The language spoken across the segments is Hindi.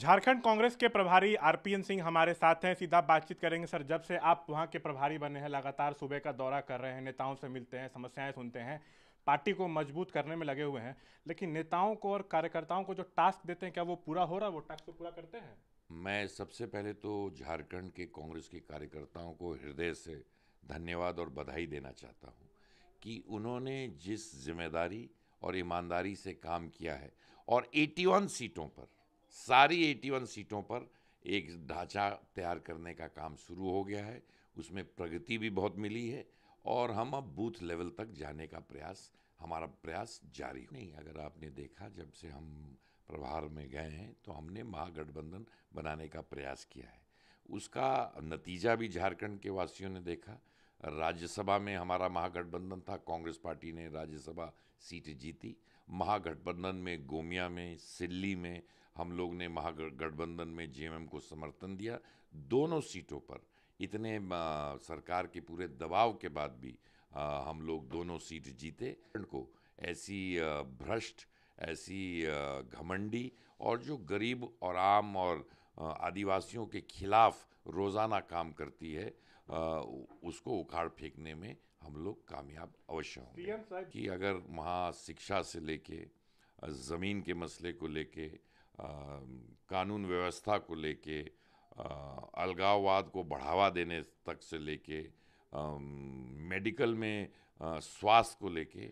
झारखंड कांग्रेस के प्रभारी आरपीएन सिंह हमारे साथ हैं सीधा बातचीत करेंगे सर जब से आप वहां के प्रभारी बने हैं लगातार सुबह का दौरा कर रहे हैं नेताओं से मिलते हैं समस्याएं सुनते हैं पार्टी को मजबूत करने में लगे हुए हैं लेकिन नेताओं को और कार्यकर्ताओं को जो टास्क देते हैं क्या वो पूरा हो रहा है वो टास्क तो पूरा करते हैं मैं सबसे पहले तो झारखंड के कांग्रेस के कार्यकर्ताओं को हृदय से धन्यवाद और बधाई देना चाहता हूँ कि उन्होंने जिस जिम्मेदारी और ईमानदारी से काम किया है और 81 सीटों पर सारी 81 सीटों पर एक ढांचा तैयार करने का काम शुरू हो गया है उसमें प्रगति भी बहुत मिली है और हम अब बूथ लेवल तक जाने का प्रयास हमारा प्रयास जारी नहीं अगर आपने देखा जब से हम प्रभार में गए हैं तो हमने महागठबंधन बनाने का प्रयास किया है उसका नतीजा भी झारखंड के वासियों ने देखा राज्यसभा में हमारा महागठबंधन था कांग्रेस पार्टी ने राज्यसभा सीट जीती महागठबंधन में गोमिया में सिल्ली में हम लोग ने महागठबंधन में जेएमएम को समर्थन दिया दोनों सीटों पर इतने सरकार के पूरे दबाव के बाद भी हम लोग दोनों सीट जीते को ऐसी भ्रष्ट ऐसी घमंडी और जो गरीब और आम और आदिवासियों के खिलाफ रोज़ाना काम करती है उसको उखाड़ फेंकने में हम लोग कामयाब अवश्य होंगे कि अगर वहाँ शिक्षा से लेके ज़मीन के मसले को लेके कानून व्यवस्था को लेके अलगाववाद को बढ़ावा देने तक से लेके मेडिकल में स्वास्थ्य को लेके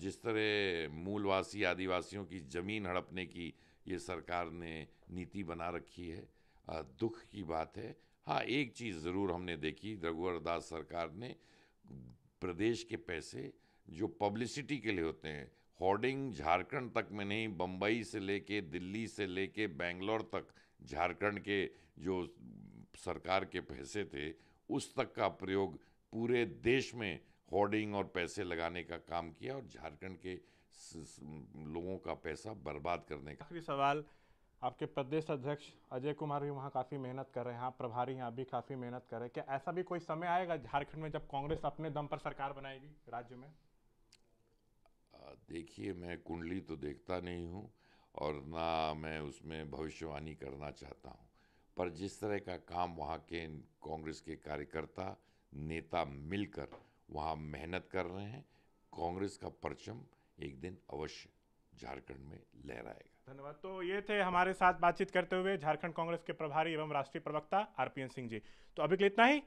जिस तरह मूलवासी आदिवासियों की ज़मीन हड़पने की ये सरकार ने नीति बना रखी है दुख की बात है हाँ एक चीज़ ज़रूर हमने देखी रघुवर दास सरकार ने प्रदेश के पैसे जो पब्लिसिटी के लिए होते हैं होर्डिंग झारखंड तक में नहीं बम्बई से लेके दिल्ली से लेके बेंगलोर तक झारखंड के जो सरकार के पैसे थे उस तक का प्रयोग पूरे देश में होर्डिंग और पैसे लगाने का काम किया और झारखंड के लोगों का पैसा बर्बाद करने का आखिरी सवाल आपके प्रदेश अध्यक्ष अजय कुमार भी वहाँ काफ़ी मेहनत कर रहे हैं आप प्रभारी हैं अभी काफ़ी मेहनत कर रहे हैं क्या ऐसा भी कोई समय आएगा झारखंड में जब कांग्रेस अपने दम पर सरकार बनाएगी राज्य में देखिए मैं कुंडली तो देखता नहीं हूँ और ना मैं उसमें भविष्यवाणी करना चाहता हूँ पर जिस तरह का काम वहाँ के कांग्रेस के कार्यकर्ता नेता मिलकर वहाँ मेहनत कर रहे हैं कांग्रेस का परचम एक दिन अवश्य झारखंड में लहराएगा धन्यवाद तो ये थे हमारे साथ बातचीत करते हुए झारखंड कांग्रेस के प्रभारी एवं राष्ट्रीय प्रवक्ता आरपीएन सिंह जी तो अभी के लिए इतना ही